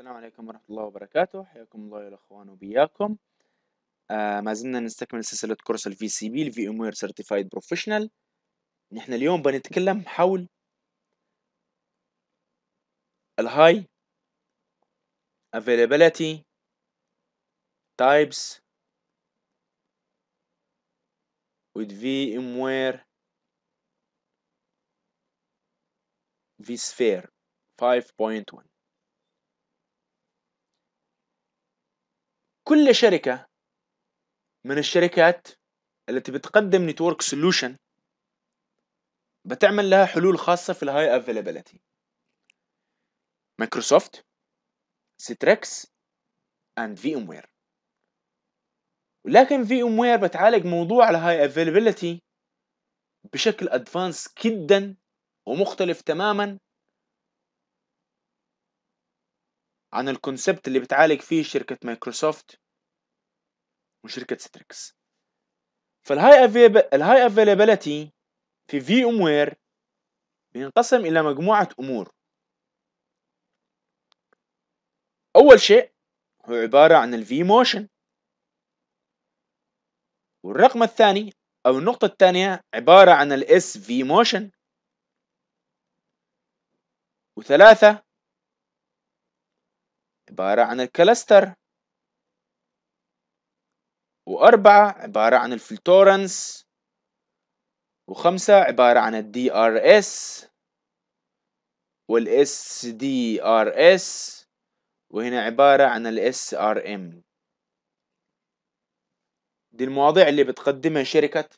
السلام عليكم ورحمة الله وبركاته حياكم الله يا اخوان وبياكم آه ما زلنا نستكمل سلسلة كورس الفي سي بي الفي أمير سيرتيفايد بروفيشنال نحن اليوم بنتكلم حول الهاي availability types with VMware vSphere 5.1 كل شركة من الشركات التي بتقدم نتورك سولوشن بتعمل لها حلول خاصة في الهاي افيلابيلتي مايكروسوفت ستريكس اند في ام وير ولكن في ام وير بتعالج موضوع الهاي افيلابيلتي بشكل ادفانس جدا ومختلف تماما عن الكونسبت اللي بتعالج فيه شركة مايكروسوفت وشركة ستريكس فالهاي الهاي افيلابيلتي في في ام وير بينقسم الى مجموعة امور اول شيء هو عبارة عن الفي موشن والرقم الثاني او النقطة الثانية عبارة عن الاس في موشن وثلاثة عبارة عن الكلاستر وأربعة عبارة عن الفلتورنس وخمسة عبارة عن الدي ار اس والاس دي ار اس وهنا عبارة عن الاس ار ام دي المواضيع اللي بتقدمها شركة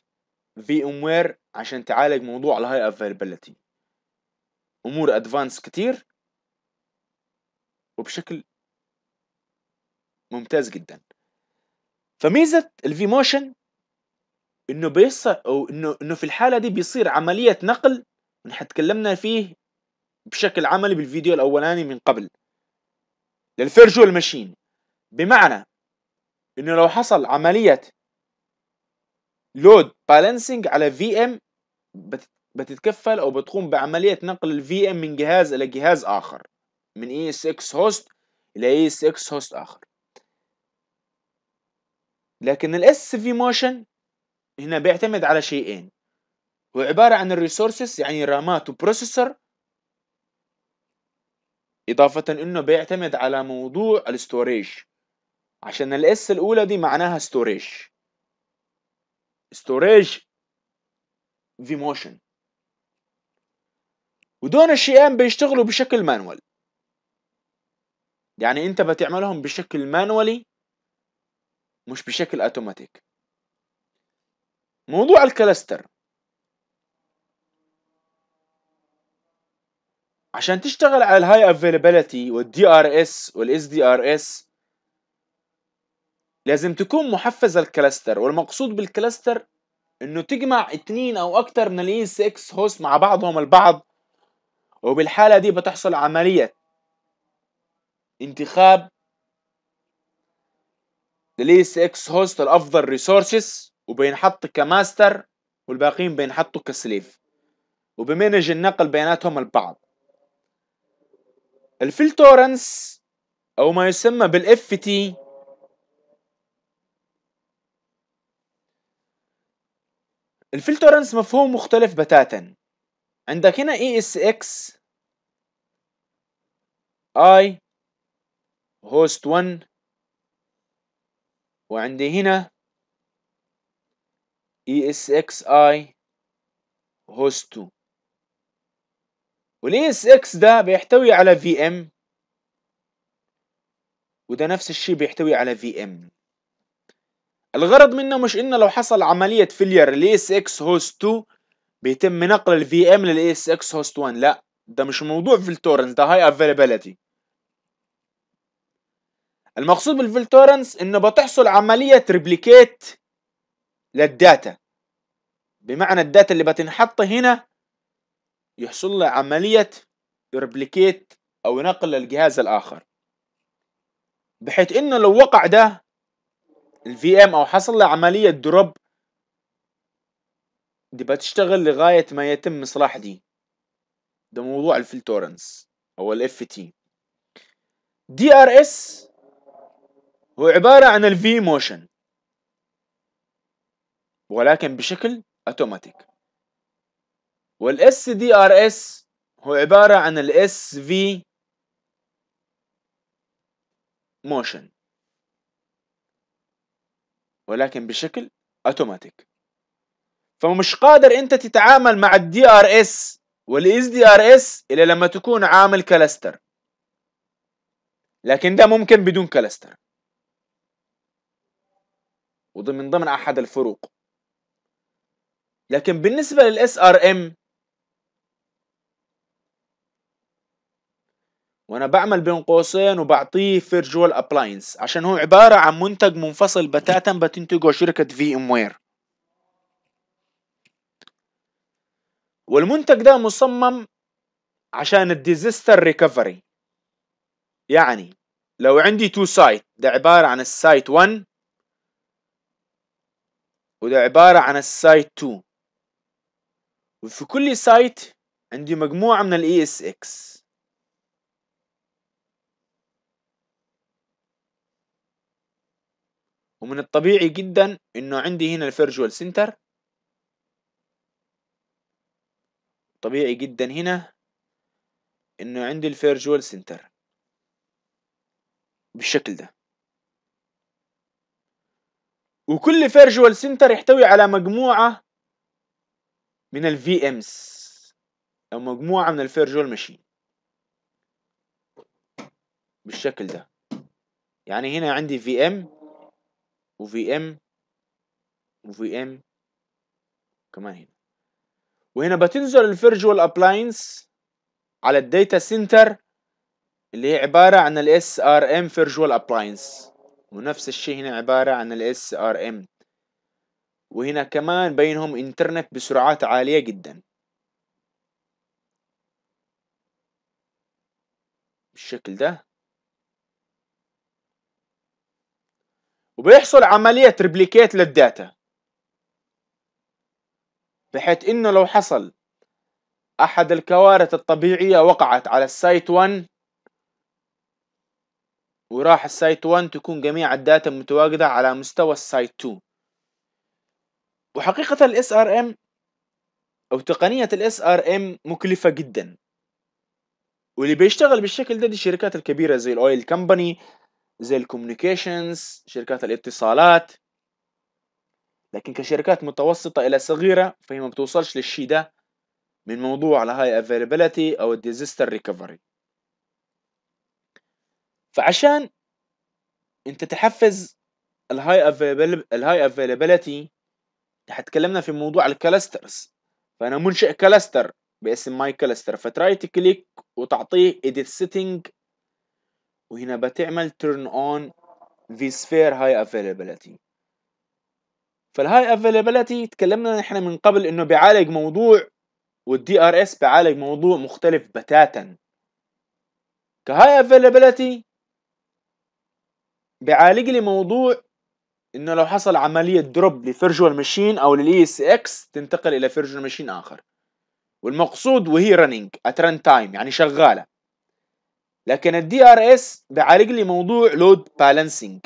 في ام وير عشان تعالج موضوع الهاي افيلابيلتي امور ادفانس كتير وبشكل ممتاز جدا فميزه الفي موشن انه بيصير او انه انه في الحاله دي بيصير عمليه نقل احنا تكلمنا فيه بشكل عملي بالفيديو الاولاني من قبل للفيرجوال ماشين بمعنى انه لو حصل عمليه لود بالانسنج على في ام بتتكفل او بتقوم بعمليه نقل الفي ام من جهاز الى جهاز اخر من اي اس اكس هوست الى اي اس اكس هوست اخر لكن الاس في موشن هنا بيعتمد على شيئين هو عبارة عن الريسورسز يعني رامات وبروسيسور إضافة إنه بيعتمد على موضوع الستوريج عشان الاس الأولى دي معناها ستوريج ستوريج في موشن ودون الشيئين بيشتغلوا بشكل مانوال يعني انت بتعملهم بشكل مانوالي مش بشكل اوتوماتيك موضوع الكلاستر عشان تشتغل على الهاي افيلابيلتي والدي ار اس والاس دي ار اس لازم تكون محفز الكلاستر والمقصود بالكلاستر انه تجمع اتنين او اكتر من الاي اس اكس هوست مع بعضهم البعض وبالحاله دي بتحصل عمليه انتخاب ليس اكس هوست الافضل ريسورسز وبينحط كماستر والباقيين بينحطوا كسليف وبمنج النقل بيناتهم البعض الفلتورنس او ما يسمى بالاف تي الفلتورنس مفهوم مختلف بتاتا عندك هنا اي اس اكس اي هوست 1 وعندي هنا ESXi host 2 وال ESX ده بيحتوي على VM وده نفس الشيء بيحتوي على VM الغرض منه مش انه لو حصل عملية فيلير ل ESX host 2 بيتم نقل ال VM لل ESX host 1 لا ده مش موضوع في التورنت ده هاي افيلابيلتي المقصود بالفلتورنس انه بتحصل عمليه ريبليكيت للداتا بمعنى الداتا اللي بتنحط هنا يحصل لها عمليه ريبليكيت او نقل للجهاز الاخر بحيث انه لو وقع ده الفي ام او حصل له عمليه دروب دي بتشتغل لغايه ما يتم اصلاح دي ده موضوع الفلتورنس او الاف تي دي ار اس هو عبارة عن الفي موشن ولكن بشكل أوتوماتيك والاس دي ار اس هو عبارة عن الاس في موشن ولكن بشكل اوتوماتيك فمش قادر انت تتعامل مع الدي ار اس والاس دي ار اس الا لما تكون عامل كلاستر لكن ده ممكن بدون كلاستر ومن ضمن احد الفروق لكن بالنسبه للاس ار ام وانا بعمل بين قوسين وبعطيه فيرجوال ابلاينس عشان هو عباره عن منتج منفصل بتاتا بتنتجه شركه في ام وير والمنتج ده مصمم عشان الديزاستر ريكفري يعني لو عندي تو سايت ده عباره عن السايت 1 وده عبارة عن السايت 2 وفي كل سايت عندي مجموعة من الـ ESX ومن الطبيعي جدا انه عندي هنا الفيرجوال سنتر طبيعي جدا هنا انه عندي الفيرجوال سنتر بالشكل ده وكل فيرجوال سنتر يحتوي على مجموعة من ال VMs أو مجموعة من Virtual ماشين بالشكل ده يعني هنا عندي VM و VM و VM كمان هنا وهنا بتنزل Virtual ابلاينس على الداتا سنتر اللي هي عبارة عن ال SRM فيرجوال ابلاينس ونفس الشيء هنا عبارة عن ال SRM وهنا كمان بينهم انترنت بسرعات عالية جدا بالشكل ده وبيحصل عملية ريبليكيت للداتا بحيث انه لو حصل احد الكوارث الطبيعية وقعت على السايت 1 وراح السايت 1 تكون جميع الداتا متواجدة على مستوى السايت 2 وحقيقة الـ SRM أو تقنية الـ SRM مكلفة جدا واللي بيشتغل بالشكل ده دي الشركات الكبيرة زي الأويل كمباني زي الكوميونيكيشنز شركات الاتصالات لكن كشركات متوسطة إلى صغيرة فهي ما بتوصلش للشي ده من موضوع الهاي افيلابيلتي أو الديزاستر ريكفري فعشان انت تحفز الهاي الهاي افيلابيلتي تكلمنا في موضوع الكلاسترز فانا منشئ كلاستر باسم ماي كلاستر فترايت كليك وتعطيه edit setting وهنا بتعمل turn on vSphere high availability فالهاي افيلابيلتي تكلمنا نحن من قبل انه بيعالج موضوع والدي ار اس بيعالج موضوع مختلف بتاتا كهاي افيلابيلتي بيعالج لي موضوع انه لو حصل عمليه دروب لفيرجوال ماشين او للاي اس اكس تنتقل الى فيرجوال ماشين اخر والمقصود وهي رننج ات رن تايم يعني شغاله لكن الدي ار اس بيعالج لي موضوع لود بالانسنج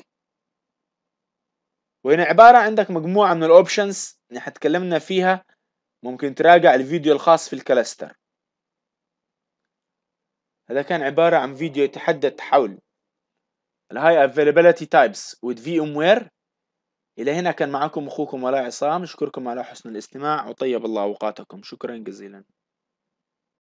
وهنا عباره عندك مجموعه من الاوبشنز نحن تكلمنا فيها ممكن تراجع الفيديو الخاص في الكلاستر هذا كان عباره عن فيديو يتحدث حول الهاي افيلابيلتي تايبس وذ في ام وير الى هنا كان معكم اخوكم ولاي عصام اشكركم على حسن الاستماع وطيب الله اوقاتكم شكرا جزيلا